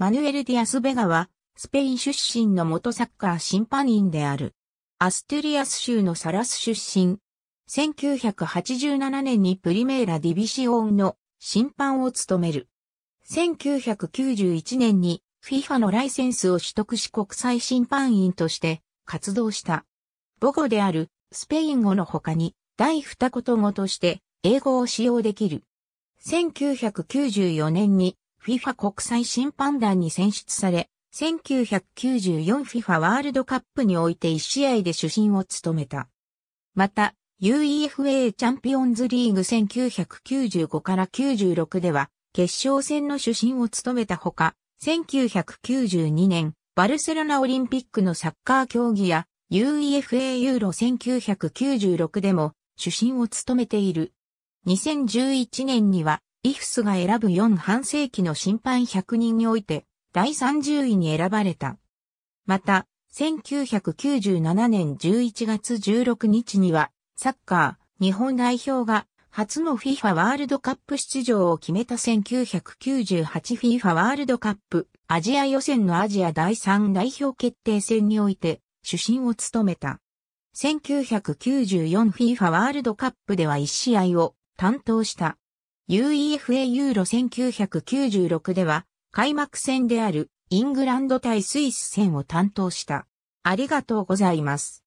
マヌエル・ディアス・ベガは、スペイン出身の元サッカー審判員である。アストゥリアス州のサラス出身。1987年にプリメーラ・ディビシオンの審判を務める。1991年に FIFA のライセンスを取得し国際審判員として活動した。母語であるスペイン語の他に第二言語として英語を使用できる。1994年に FIFA 国際審判団に選出され、1994FIFA ワールドカップにおいて1試合で主審を務めた。また、UEFA チャンピオンズリーグ1995から96では、決勝戦の主審を務めたほか、1992年、バルセロナオリンピックのサッカー競技や、UEFA ユーロ1996でも主審を務めている。2011年にはイフスが選ぶ4半世紀の審判100人において、第30位に選ばれた。また、1997年11月16日には、サッカー、日本代表が、初の FIFA ワールドカップ出場を決めた 1998FIFA ワールドカップアジア予選のアジア第3代表決定戦において主審を務めた。1994FIFA ワールドカップでは1試合を担当した。UEFA ユーロ1996では、開幕戦であるイングランド対スイス戦を担当した。ありがとうございます。